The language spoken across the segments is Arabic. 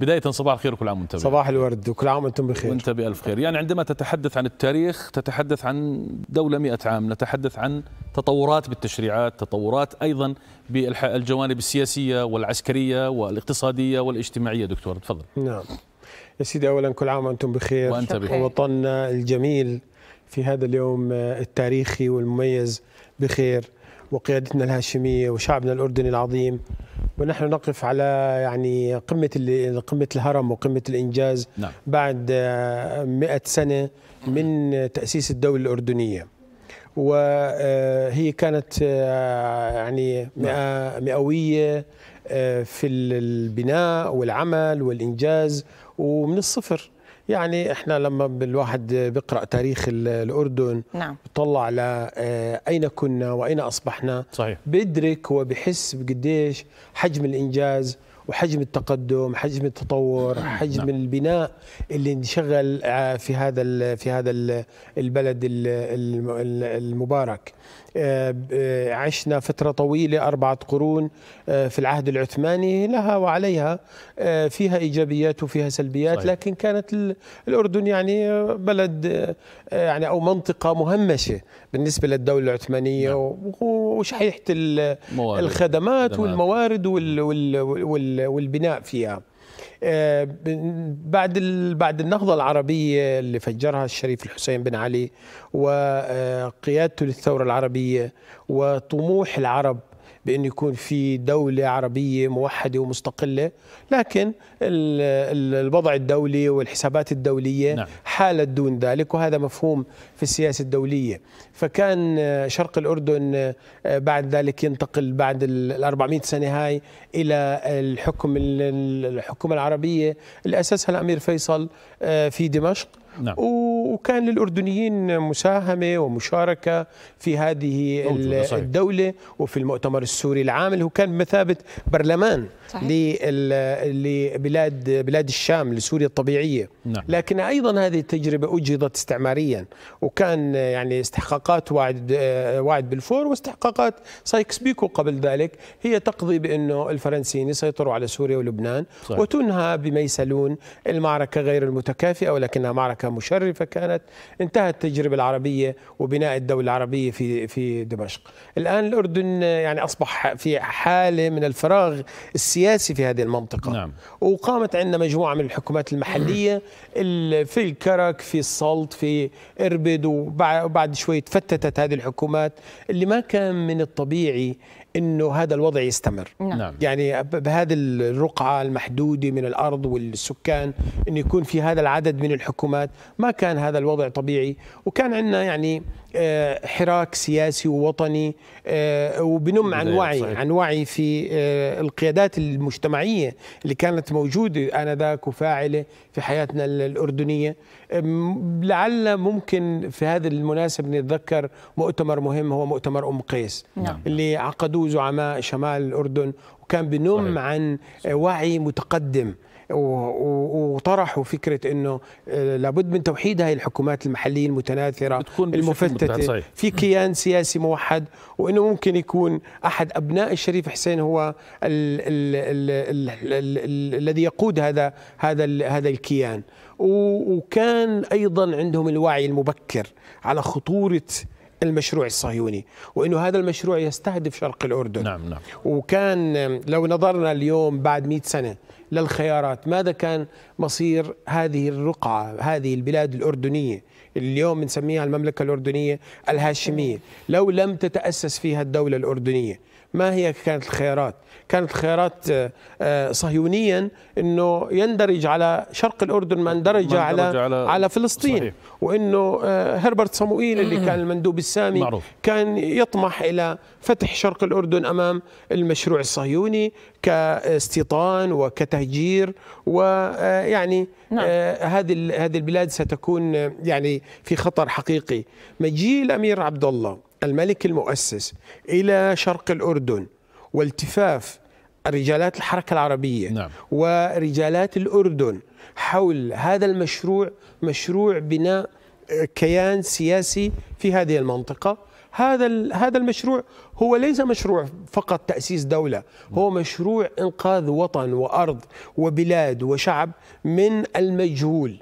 بداية صباح الخير وكل عام وانت بخير صباح الورد وكل عام وانتم بخير وانت بألف خير يعني عندما تتحدث عن التاريخ تتحدث عن دولة مئة عام نتحدث عن تطورات بالتشريعات تطورات أيضا بالجوانب السياسية والعسكرية والاقتصادية والاجتماعية دكتور تفضل نعم يا سيدي أولا كل عام وانتم بخير وانت بخير وطننا الجميل في هذا اليوم آه، التاريخي والمميز بخير وقيادتنا الهاشمية وشعبنا الأردني العظيم ونحن نقف على يعني قمة قمة الهرم وقمة الإنجاز نعم. بعد 100 آه، سنة من تأسيس الدولة الأردنية وهي آه، كانت آه، يعني نعم. مئوية في البناء والعمل والإنجاز ومن الصفر يعني احنا لما الواحد بيقرا تاريخ الاردن نعم بيطلع على آه، اين كنا واين اصبحنا صحيح بيدرك وبحس بقديش حجم الانجاز وحجم التقدم حجم التطور نعم. حجم نعم. البناء اللي انشغل آه، في هذا في هذا البلد المبارك آه، آه، عشنا فترة طويلة أربعة قرون في العهد العثماني لها وعليها فيها إيجابيات وفيها سلبيات صحيح. لكن كانت الأردن يعني بلد يعني أو منطقة مهمشة بالنسبة للدولة العثمانية نعم. وشحيحة الخدمات والموارد وال, وال, وال والبناء فيها آه، بعد بعد النهضة العربية اللي فجرها الشريف الحسين بن علي وقيادته آه، للثورة العربية وطموح العرب بأن يكون في دولة عربية موحدة ومستقلة لكن الوضع الدولي والحسابات الدولية نعم. حالت دون ذلك وهذا مفهوم في السياسة الدولية فكان شرق الأردن آه، بعد ذلك ينتقل بعد ال 400 سنة هاي إلى الحكم الحكومة العربية اللي أسسها الأمير فيصل آه، في دمشق نعم. وكان للأردنيين مساهمة ومشاركة في هذه الدولة وفي المؤتمر السوري العام اللي هو كان بمثابة برلمان صحيح. لبلاد بلاد الشام لسوريا الطبيعية نعم. لكن أيضا هذه التجربة أجهضت استعماريا وكان يعني استحقاقات وعد وعد بالفور واستحقاقات سايكس بيكو قبل ذلك هي تقضي بأنه الفرنسيين يسيطروا على سوريا ولبنان صحيح. وتنهى بما المعركة غير المتكافئة ولكنها معركة مشرفة كانت انتهت التجربة العربية وبناء الدولة العربية في في دمشق الآن الأردن يعني أصبح في حالة من الفراغ السياسي في هذه المنطقة نعم. وقامت عندنا مجموعة من الحكومات المحلية في الكرك في السلط في إربد وبعد شوي تفتتت هذه الحكومات اللي ما كان من الطبيعي انه هذا الوضع يستمر نعم. نعم. يعني بهذه الرقعه المحدوده من الارض والسكان انه يكون في هذا العدد من الحكومات ما كان هذا الوضع طبيعي وكان عندنا يعني آه، حراك سياسي ووطني آه، وبنم عن نعم، وعي عن وعي في آه، القيادات المجتمعيه اللي كانت موجوده انذاك وفاعله في حياتنا الاردنيه لعل ممكن في هذه المناسبه نتذكر مؤتمر مهم هو مؤتمر ام قيس نعم. نعم. اللي عقدوه زعماء شمال الاردن وكان بنم صحيح. عن وعي متقدم وطرحوا فكره انه آه، لابد من توحيد هذه الحكومات المحليه المتناثره المفتته في كيان سياسي موحد وانه ممكن يكون احد ابناء الشريف حسين هو الذي يقود هذا هذا هذا الكيان وكان ايضا عندهم الوعي المبكر على خطوره المشروع الصهيوني وانه هذا المشروع يستهدف شرق الاردن نعم نعم وكان لو نظرنا اليوم بعد 100 سنه للخيارات ماذا كان مصير هذه الرقعة هذه البلاد الأردنية اللي اليوم نسميها المملكة الأردنية الهاشمية لو لم تتأسس فيها الدولة الأردنية ما هي كانت الخيارات كانت الخيارات آه، آه، صهيونيا انه يندرج على شرق الاردن ما اندرج على على, على فلسطين صحيح. وانه آه، هربرت صموئيل اللي كان المندوب السامي معروف. كان يطمح الى فتح شرق الاردن امام المشروع الصهيوني كاستيطان وكتهجير ويعني نعم. هذه هذه البلاد ستكون يعني في خطر حقيقي مجيء الامير عبد الله الملك المؤسس إلى شرق الأردن والتفاف رجالات الحركة العربية نعم. ورجالات الأردن حول هذا المشروع مشروع بناء آه، كيان سياسي في هذه المنطقة هذا هذا المشروع هو ليس مشروع فقط تأسيس دولة هو مشروع إنقاذ وطن وأرض وبلاد وشعب من المجهول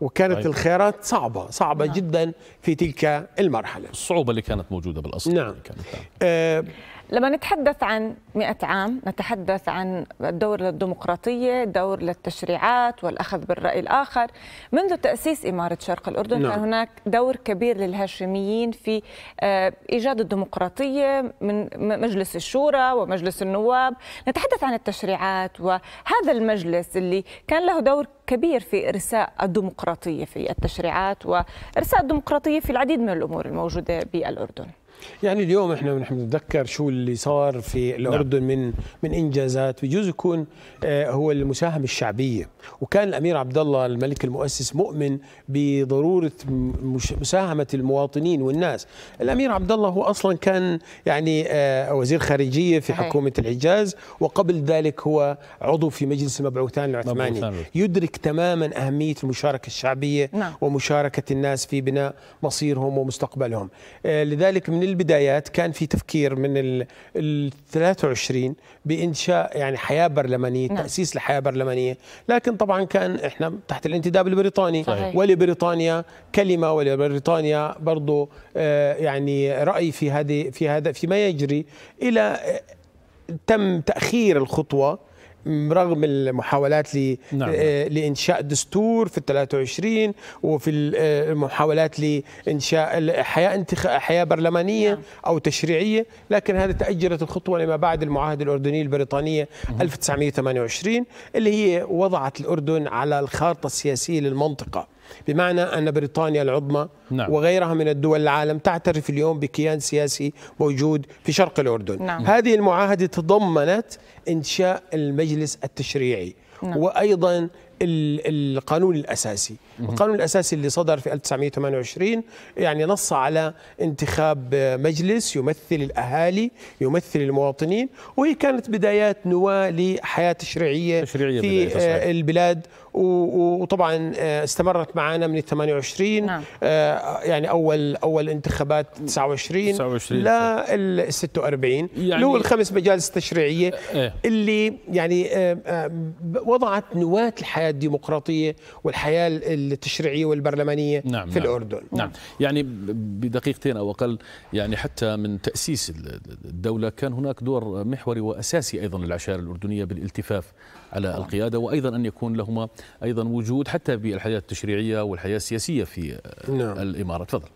وكانت طيب. الخيارات صعبة صعبة نعم. جدا في تلك المرحلة الصعوبة اللي كانت موجودة بالأصل نعم اللي كانت. نعم. آه، لما نتحدث عن 100 عام نتحدث عن الدور للديمقراطية دور للتشريعات والأخذ بالرأي الآخر منذ تأسيس إمارة شرق الأردن نعم. كان هناك دور كبير للهاشميين في آه، إيجاد الديمقراطية من مجلس الشورى ومجلس النواب نتحدث عن التشريعات وهذا المجلس اللي كان له دور كبير في إرساء الديمقراطية في التشريعات وإرساء الديمقراطية في العديد من الأمور الموجودة بالأردن يعني اليوم احنا نحن نتذكر شو اللي صار في نعم. الاردن نعم. من من انجازات بجوز يكون آه، هو المساهمه الشعبيه وكان الامير عبد الله الملك المؤسس مؤمن بضروره مساهمه المواطنين والناس الامير عبد الله هو اصلا كان يعني آه، وزير خارجيه في حكومه الحجاز وقبل ذلك هو عضو في مجلس المبعوثان العثماني يدرك تماما اهميه المشاركه الشعبيه نعم. ومشاركه الناس في بناء مصيرهم ومستقبلهم آه، لذلك من بالبدايات كان في تفكير من ال 23 بانشاء يعني حياه برلمانيه نعم. تاسيس لحياه برلمانيه لكن طبعا كان احنا تحت الانتداب البريطاني صحيح. ولبريطانيا كلمه ولبريطانيا برضه آه، يعني راي في هذه في هذا فيما يجري الى آه، تم تاخير الخطوه رغم المحاولات نعم. آه، لانشاء دستور في ال 23 آه، وفي المحاولات لانشاء حياه انتخ... حياه برلمانيه نعم. او تشريعيه لكن هذا تاجلت الخطوه لما بعد المعاهده الاردنيه البريطانيه 1928 اللي هي وضعت الاردن على الخارطه السياسيه للمنطقه بمعنى أن بريطانيا العظمى نعم. وغيرها من الدول العالم تعترف اليوم بكيان سياسي موجود في شرق الأردن نعم. هذه المعاهدة تضمنت إنشاء المجلس التشريعي نعم. وأيضا القانون الأساسي القانون الأساسي اللي صدر في 1928 يعني نص على انتخاب مجلس يمثل الأهالي يمثل المواطنين وهي كانت بدايات نواة لحياة تشريعية, تشريعية في آه، البلاد وطبعا آه، استمرت معنا من 28 نعم. آه، يعني اول اول انتخابات 29, 29 لا ال 46 يعني اللي هو الخمس مجالس التشريعيه ايه. اللي يعني وضعت نواه الحياه الحياه الديمقراطيه والحياه التشريعيه والبرلمانيه نعم, نعم. في نعم الاردن نعم يعني بدقيقتين او اقل يعني حتى من تاسيس الدوله كان هناك دور محوري واساسي ايضا للعشائر الاردنيه بالالتفاف على نعم. القياده وايضا ان يكون لهما ايضا وجود حتى بالحياه التشريعيه والحياه السياسيه في نعم. الاماره تفضل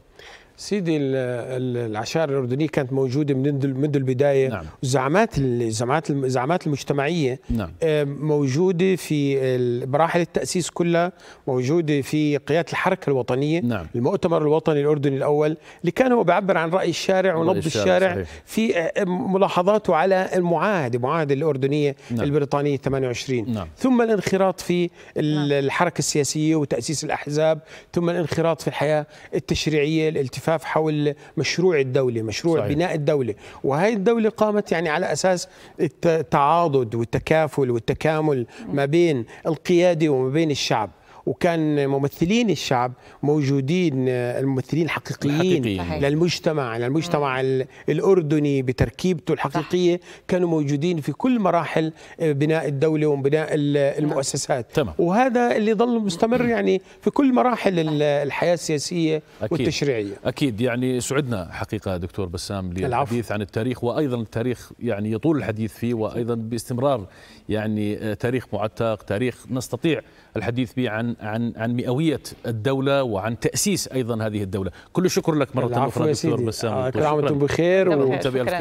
سيدي العشائر الاردنيه كانت موجوده منذ منذ البدايه نعم. الزعمات الزعامات الزعامات المجتمعيه نعم. آه، موجوده في مراحل التاسيس كلها موجوده في قياده الحركه الوطنيه نعم. المؤتمر الوطني الاردني الاول اللي كان هو بيعبر عن راي الشارع ونبض الشارع, الشارع في آه، آه، ملاحظاته على المعاهده المعاهده الاردنيه نعم. البريطانيه 28 نعم. ثم الانخراط في نعم. الحركه السياسيه وتاسيس الاحزاب ثم الانخراط في الحياه التشريعيه الالتفاف الالتفاف حول مشروع الدولة مشروع صحيح. بناء الدولة وهي الدولة قامت يعني على أساس التعاضد والتكافل والتكامل ما بين القيادة وما بين الشعب وكان ممثلين الشعب موجودين الممثلين الحقيقيين الحقيقي. للمجتمع للمجتمع الأردني بتركيبته الحقيقية كانوا موجودين في كل مراحل آه، بناء الدولة وبناء المؤسسات تمام. وهذا اللي ظل مستمر يعني في كل مراحل الحياة السياسية أكيد. والتشريعية أكيد يعني سعدنا حقيقة دكتور بسام للحديث عن التاريخ وأيضا التاريخ يعني يطول الحديث فيه وأيضا باستمرار يعني آه، تاريخ معتق تاريخ نستطيع الحديث به عن عن عن مئويه الدوله وعن تاسيس ايضا هذه الدوله كل الشكر لك مره اخرى دكتور بسام آه، كل عام وانتم بخير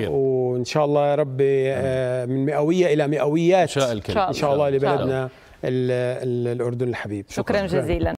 وان شاء الله يا رب آه، من مئويه الى مئويات ان شاء الله لبلدنا الاردن الحبيب شكرا جزيلا